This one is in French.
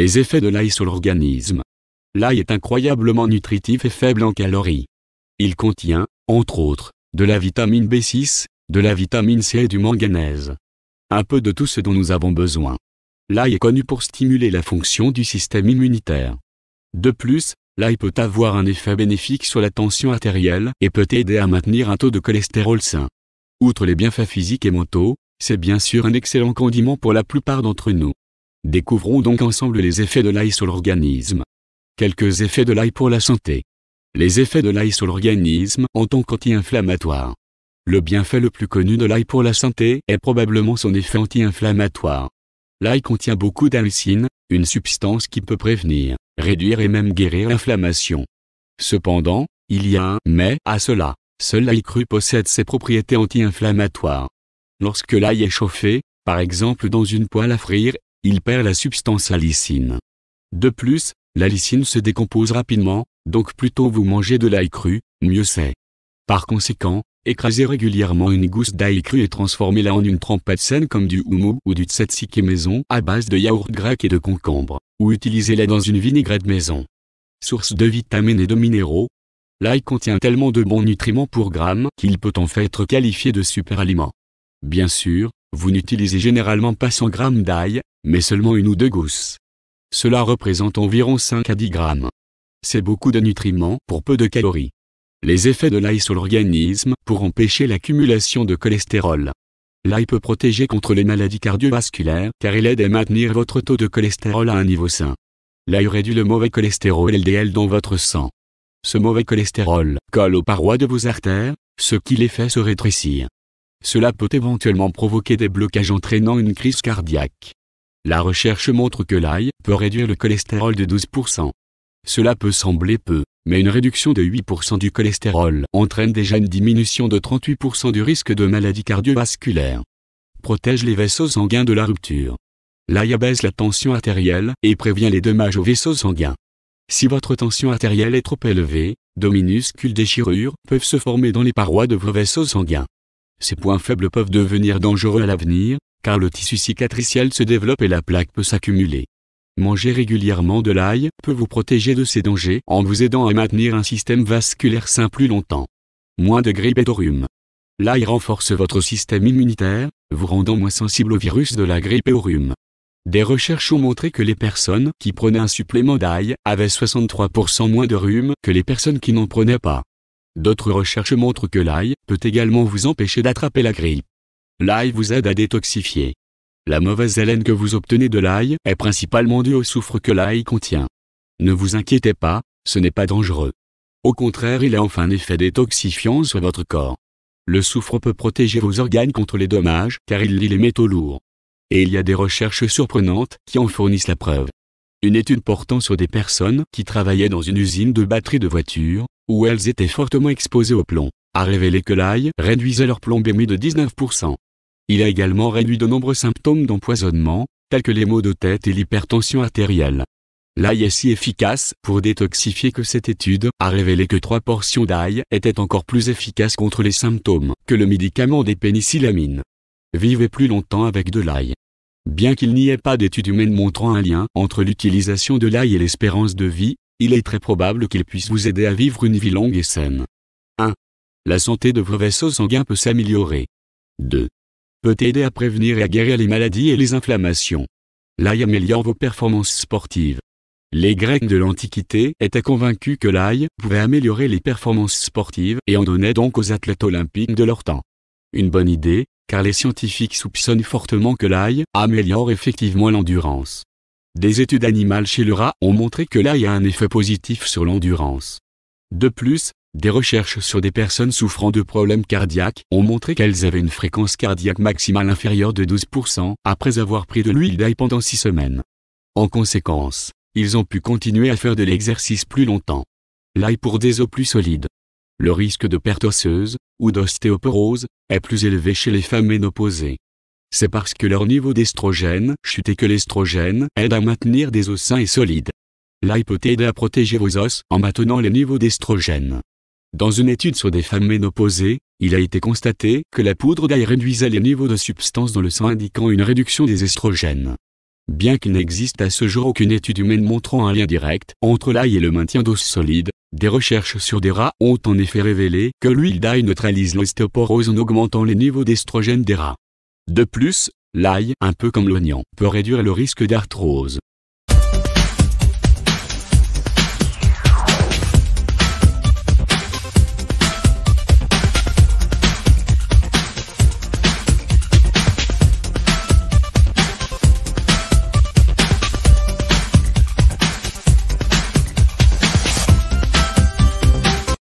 Les effets de l'ail sur l'organisme. L'ail est incroyablement nutritif et faible en calories. Il contient, entre autres, de la vitamine B6, de la vitamine C et du manganèse. Un peu de tout ce dont nous avons besoin. L'ail est connu pour stimuler la fonction du système immunitaire. De plus, l'ail peut avoir un effet bénéfique sur la tension artérielle et peut aider à maintenir un taux de cholestérol sain. Outre les bienfaits physiques et mentaux, c'est bien sûr un excellent condiment pour la plupart d'entre nous. Découvrons donc ensemble les effets de l'ail sur l'organisme. Quelques effets de l'ail pour la santé. Les effets de l'ail sur l'organisme en tant qu'anti-inflammatoire. Le bienfait le plus connu de l'ail pour la santé est probablement son effet anti-inflammatoire. L'ail contient beaucoup d'alcine, une substance qui peut prévenir, réduire et même guérir l'inflammation. Cependant, il y a un mais à cela. Seul l'ail cru possède ses propriétés anti-inflammatoires. Lorsque l'ail est chauffé, par exemple dans une poêle à frire, il perd la substance allicine. De plus, l'allicine se décompose rapidement, donc plutôt vous mangez de l'ail cru, mieux c'est. Par conséquent, écrasez régulièrement une gousse d'ail cru et transformez-la en une trempette saine comme du houmou ou du tzatziki maison à base de yaourt grec et de concombre, ou utilisez-la dans une vinaigrette maison. Source de vitamines et de minéraux, L'ail contient tellement de bons nutriments pour grammes qu'il peut en fait être qualifié de super Bien sûr, vous n'utilisez généralement pas 100 g d'ail, mais seulement une ou deux gousses. Cela représente environ 5 à 10 grammes. C'est beaucoup de nutriments pour peu de calories. Les effets de l'ail sur l'organisme pour empêcher l'accumulation de cholestérol. L'ail peut protéger contre les maladies cardiovasculaires car il aide à maintenir votre taux de cholestérol à un niveau sain. L'ail réduit le mauvais cholestérol LDL dans votre sang. Ce mauvais cholestérol colle aux parois de vos artères, ce qui les fait se rétrécir. Cela peut éventuellement provoquer des blocages entraînant une crise cardiaque. La recherche montre que l'ail peut réduire le cholestérol de 12%. Cela peut sembler peu, mais une réduction de 8% du cholestérol entraîne déjà une diminution de 38% du risque de maladie cardiovasculaire. Protège les vaisseaux sanguins de la rupture. L'ail abaisse la tension artérielle et prévient les dommages aux vaisseaux sanguins. Si votre tension artérielle est trop élevée, de minuscules déchirures peuvent se former dans les parois de vos vaisseaux sanguins. Ces points faibles peuvent devenir dangereux à l'avenir, car le tissu cicatriciel se développe et la plaque peut s'accumuler. Manger régulièrement de l'ail peut vous protéger de ces dangers en vous aidant à maintenir un système vasculaire sain plus longtemps. Moins de grippe et de rhume. L'ail renforce votre système immunitaire, vous rendant moins sensible au virus de la grippe et au rhume. Des recherches ont montré que les personnes qui prenaient un supplément d'ail avaient 63% moins de rhume que les personnes qui n'en prenaient pas. D'autres recherches montrent que l'ail peut également vous empêcher d'attraper la grippe. L'ail vous aide à détoxifier. La mauvaise haleine que vous obtenez de l'ail est principalement due au soufre que l'ail contient. Ne vous inquiétez pas, ce n'est pas dangereux. Au contraire, il a enfin un effet détoxifiant sur votre corps. Le soufre peut protéger vos organes contre les dommages car il lie les métaux lourds. Et il y a des recherches surprenantes qui en fournissent la preuve. Une étude portant sur des personnes qui travaillaient dans une usine de batteries de voitures où elles étaient fortement exposées au plomb, a révélé que l'ail réduisait leur plomb de 19%. Il a également réduit de nombreux symptômes d'empoisonnement, tels que les maux de tête et l'hypertension artérielle. L'ail est si efficace pour détoxifier que cette étude a révélé que trois portions d'ail étaient encore plus efficaces contre les symptômes que le médicament des pénicillamines. Vivez plus longtemps avec de l'ail. Bien qu'il n'y ait pas d'études humaines montrant un lien entre l'utilisation de l'ail et l'espérance de vie, il est très probable qu'il puisse vous aider à vivre une vie longue et saine. 1. La santé de vos vaisseaux sanguins peut s'améliorer. 2. Peut aider à prévenir et à guérir les maladies et les inflammations. L'ail améliore vos performances sportives. Les Grecs de l'Antiquité étaient convaincus que l'ail pouvait améliorer les performances sportives et en donnaient donc aux athlètes olympiques de leur temps. Une bonne idée, car les scientifiques soupçonnent fortement que l'ail améliore effectivement l'endurance. Des études animales chez le rat ont montré que l'ail a un effet positif sur l'endurance. De plus, des recherches sur des personnes souffrant de problèmes cardiaques ont montré qu'elles avaient une fréquence cardiaque maximale inférieure de 12% après avoir pris de l'huile d'ail pendant 6 semaines. En conséquence, ils ont pu continuer à faire de l'exercice plus longtemps. L'ail pour des os plus solides. Le risque de perte osseuse, ou d'ostéoporose, est plus élevé chez les femmes ménopausées c'est parce que leur niveau d'estrogène chute et que l'estrogène aide à maintenir des os sains et solides. L'ail peut aider à protéger vos os en maintenant les niveaux d'estrogène. Dans une étude sur des femmes ménopausées, il a été constaté que la poudre d'ail réduisait les niveaux de substances dans le sang indiquant une réduction des estrogènes. Bien qu'il n'existe à ce jour aucune étude humaine montrant un lien direct entre l'ail et le maintien d'os solides, des recherches sur des rats ont en effet révélé que l'huile d'ail neutralise l'ostéoporose en augmentant les niveaux d'estrogène des rats. De plus, l'ail, un peu comme l'oignon, peut réduire le risque d'arthrose.